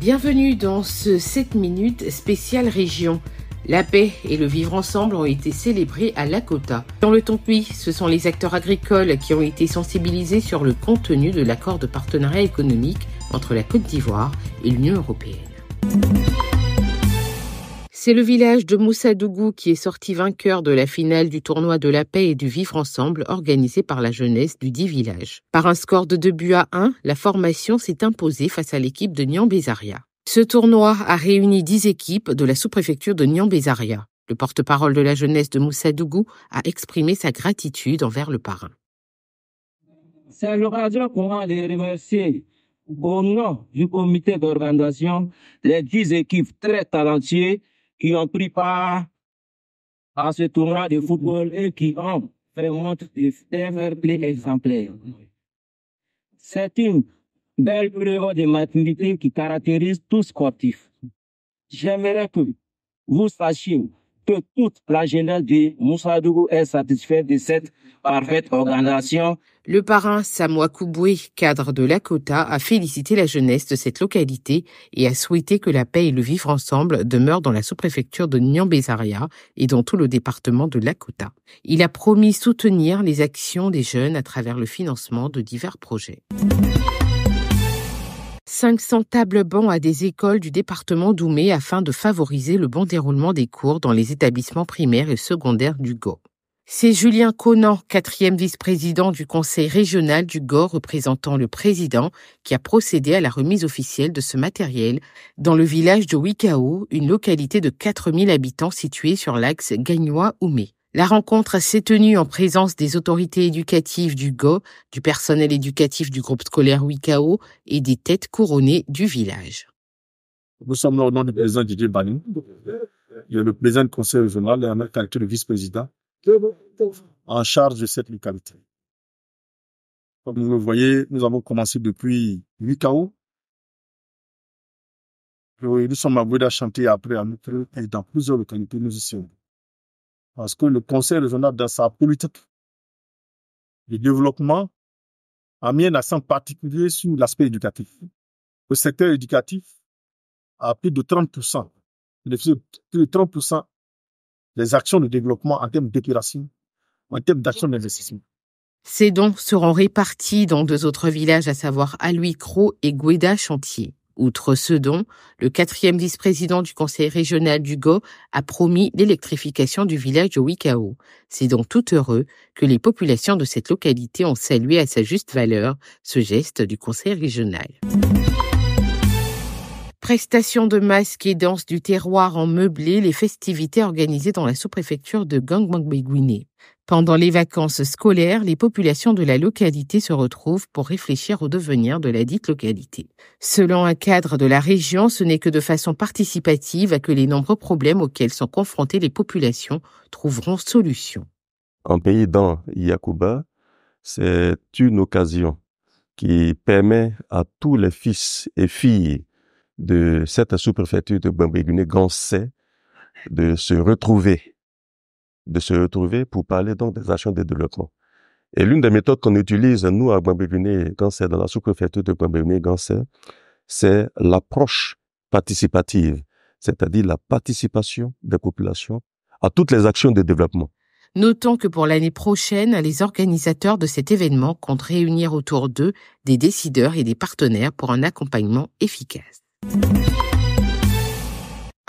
Bienvenue dans ce 7 minutes spécial région. La paix et le vivre ensemble ont été célébrés à Lakota. Dans le pluie, ce sont les acteurs agricoles qui ont été sensibilisés sur le contenu de l'accord de partenariat économique entre la Côte d'Ivoire et l'Union européenne. C'est le village de Moussadougou qui est sorti vainqueur de la finale du tournoi de la paix et du vivre ensemble organisé par la jeunesse du dit village. Par un score de 2 buts à 1, la formation s'est imposée face à l'équipe de Nyambézaria. Ce tournoi a réuni 10 équipes de la sous-préfecture de Nyambézaria. Le porte-parole de la jeunesse de Moussadougou a exprimé sa gratitude envers le parrain. C'est l'occasion pour remercier au nom du comité d'organisation, les 10 équipes très talentueuses qui ont pris part à ce tournoi de football et qui ont fait montre de exemplaire. C'est une belle preuve de maturité qui caractérise tout sportif. J'aimerais que vous sachiez que toute la jeunesse de Moussadougou est satisfaite de cette parfaite organisation. Le parrain Samoa Kouboué, cadre de Lakota, a félicité la jeunesse de cette localité et a souhaité que la paix et le vivre ensemble demeurent dans la sous-préfecture de Nyambezaria et dans tout le département de Lakota. Il a promis soutenir les actions des jeunes à travers le financement de divers projets. 500 tables bancs à des écoles du département d'Oumé afin de favoriser le bon déroulement des cours dans les établissements primaires et secondaires du GO. C'est Julien Conan, quatrième vice-président du Conseil régional du GO représentant le président, qui a procédé à la remise officielle de ce matériel dans le village de Wikao, une localité de 4000 habitants située sur l'axe Gagnois-Oumé. La rencontre s'est tenue en présence des autorités éducatives du GO, du personnel éducatif du groupe scolaire Wikao et des têtes couronnées du village. Nous sommes au nom du président Didier Banin, le président du conseil régional et en le vice-président en charge de cette localité. Comme vous le voyez, nous avons commencé depuis Wikao. Nous sommes à de chanter après à Mitre dans plusieurs localités nous parce que le conseil régional, dans sa politique de développement, a mis un accent particulier sur l'aspect éducatif. Le secteur éducatif a plus de 30%, plus de 30% des actions de développement en termes d'épuration, en termes d'actions d'investissement. Ces dons seront répartis dans deux autres villages, à savoir cro et Guéda Chantier. Outre ce don, le quatrième vice-président du conseil régional du Go a promis l'électrification du village de Wikao. C'est donc tout heureux que les populations de cette localité ont salué à sa juste valeur ce geste du conseil régional. Prestations de masques et danses du terroir en meublé, les festivités organisées dans la sous-préfecture de gangmang pendant les vacances scolaires, les populations de la localité se retrouvent pour réfléchir au devenir de la dite localité. Selon un cadre de la région, ce n'est que de façon participative que les nombreux problèmes auxquels sont confrontées les populations trouveront solution. En pays dans Yakuba, c'est une occasion qui permet à tous les fils et filles de cette sous-préfecture de Bambéguiné-Gansé de se retrouver de se retrouver pour parler donc des actions de développement. Et l'une des méthodes qu'on utilise, nous, à et ganset dans la sous-préfecture de et Gansé, c'est l'approche participative, c'est-à-dire la participation des populations à toutes les actions de développement. Notons que pour l'année prochaine, les organisateurs de cet événement comptent réunir autour d'eux des décideurs et des partenaires pour un accompagnement efficace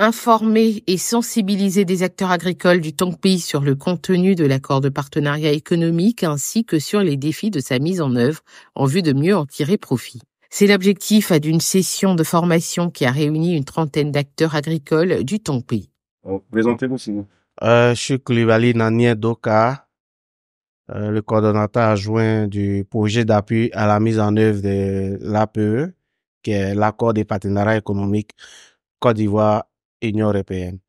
informer et sensibiliser des acteurs agricoles du Tongpi sur le contenu de l'accord de partenariat économique ainsi que sur les défis de sa mise en œuvre en vue de mieux en tirer profit. C'est l'objectif d'une session de formation qui a réuni une trentaine d'acteurs agricoles du Tongpi. Oh, présentez-vous, s'il vous euh, Je suis Doka, euh, le coordonnateur adjoint du projet d'appui à la mise en œuvre de l'APE, qui est l'accord des partenariats économiques Côte d'Ivoire Union européenne.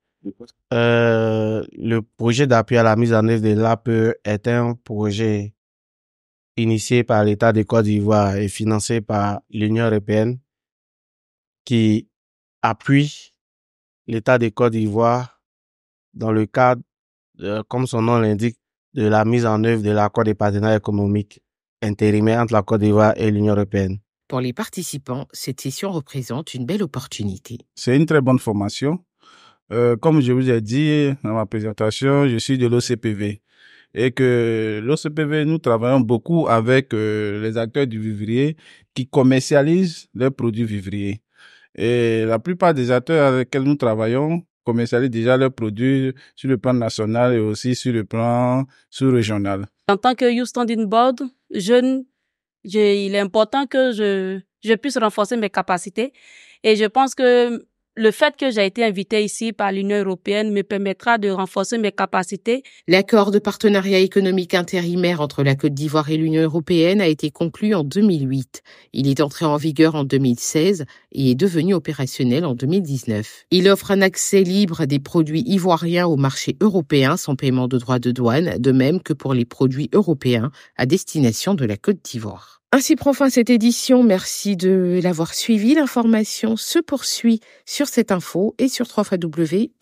le projet d'appui à la mise en œuvre de l'APE est un projet initié par l'État de Côte d'Ivoire et financé par l'Union européenne qui appuie l'État de Côte d'Ivoire dans le cadre, euh, comme son nom l'indique, de la mise en œuvre de l'accord de partenariat économique intérimés entre la Côte d'Ivoire et l'Union européenne. Pour les participants, cette session représente une belle opportunité. C'est une très bonne formation. Euh, comme je vous ai dit dans ma présentation, je suis de l'OCPV et que l'OCPV, nous travaillons beaucoup avec euh, les acteurs du vivrier qui commercialisent leurs produits vivriers. Et la plupart des acteurs avec lesquels nous travaillons commercialisent déjà leurs produits sur le plan national et aussi sur le plan sous-régional. En tant que standing Board, jeune il est important que je, je puisse renforcer mes capacités. Et je pense que le fait que j'ai été invité ici par l'Union européenne me permettra de renforcer mes capacités. L'accord de partenariat économique intérimaire entre la Côte d'Ivoire et l'Union européenne a été conclu en 2008. Il est entré en vigueur en 2016 et est devenu opérationnel en 2019. Il offre un accès libre des produits ivoiriens au marché européen sans paiement de droits de douane, de même que pour les produits européens à destination de la Côte d'Ivoire. Ainsi prend fin cette édition. Merci de l'avoir suivi. L'information se poursuit sur cette info et sur www.cetinfo.ci.